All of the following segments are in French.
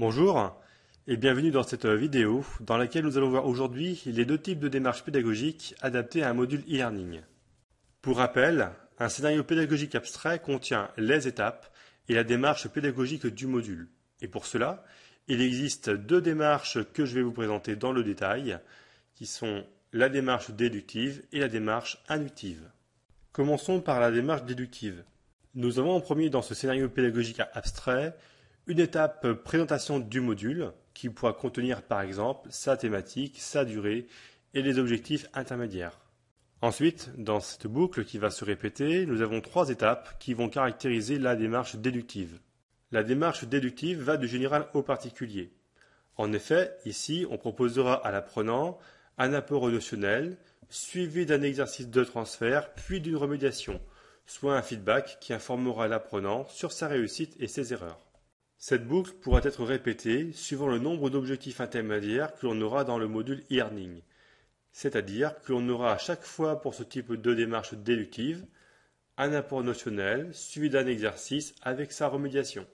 Bonjour et bienvenue dans cette vidéo dans laquelle nous allons voir aujourd'hui les deux types de démarches pédagogiques adaptées à un module e-learning. Pour rappel, un scénario pédagogique abstrait contient les étapes et la démarche pédagogique du module. Et pour cela, il existe deux démarches que je vais vous présenter dans le détail, qui sont la démarche déductive et la démarche inductive. Commençons par la démarche déductive. Nous avons en premier dans ce scénario pédagogique abstrait une étape euh, présentation du module qui pourra contenir par exemple sa thématique, sa durée et les objectifs intermédiaires. Ensuite, dans cette boucle qui va se répéter, nous avons trois étapes qui vont caractériser la démarche déductive. La démarche déductive va du général au particulier. En effet, ici, on proposera à l'apprenant un apport notionnel suivi d'un exercice de transfert puis d'une remédiation, soit un feedback qui informera l'apprenant sur sa réussite et ses erreurs. Cette boucle pourra être répétée suivant le nombre d'objectifs intermédiaires que l'on aura dans le module earning, cest c'est-à-dire que l'on aura à chaque fois pour ce type de démarche déductive un apport notionnel suivi d'un exercice avec sa remédiation.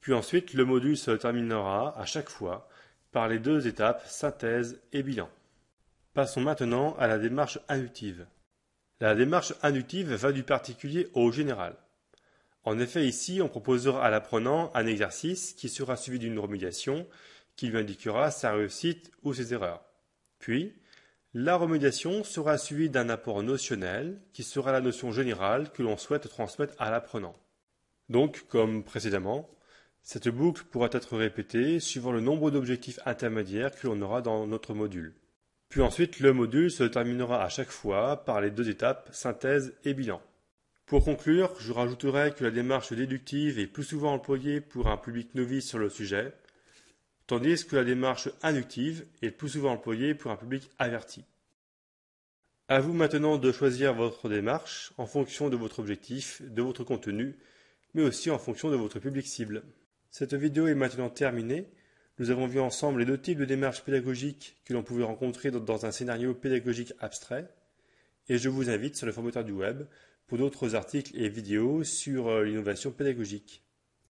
Puis ensuite, le module se terminera à chaque fois par les deux étapes synthèse et bilan. Passons maintenant à la démarche inductive. La démarche inductive va du particulier au général. En effet, ici, on proposera à l'apprenant un exercice qui sera suivi d'une remédiation qui lui indiquera sa réussite ou ses erreurs. Puis, la remédiation sera suivie d'un apport notionnel qui sera la notion générale que l'on souhaite transmettre à l'apprenant. Donc, comme précédemment, cette boucle pourra être répétée suivant le nombre d'objectifs intermédiaires que l'on aura dans notre module. Puis ensuite, le module se terminera à chaque fois par les deux étapes synthèse et bilan. Pour conclure, je rajouterai que la démarche déductive est plus souvent employée pour un public novice sur le sujet, tandis que la démarche inductive est plus souvent employée pour un public averti. À vous maintenant de choisir votre démarche en fonction de votre objectif, de votre contenu, mais aussi en fonction de votre public cible. Cette vidéo est maintenant terminée. Nous avons vu ensemble les deux types de démarches pédagogiques que l'on pouvait rencontrer dans un scénario pédagogique abstrait, et je vous invite sur le formateur du web pour d'autres articles et vidéos sur euh, l'innovation pédagogique.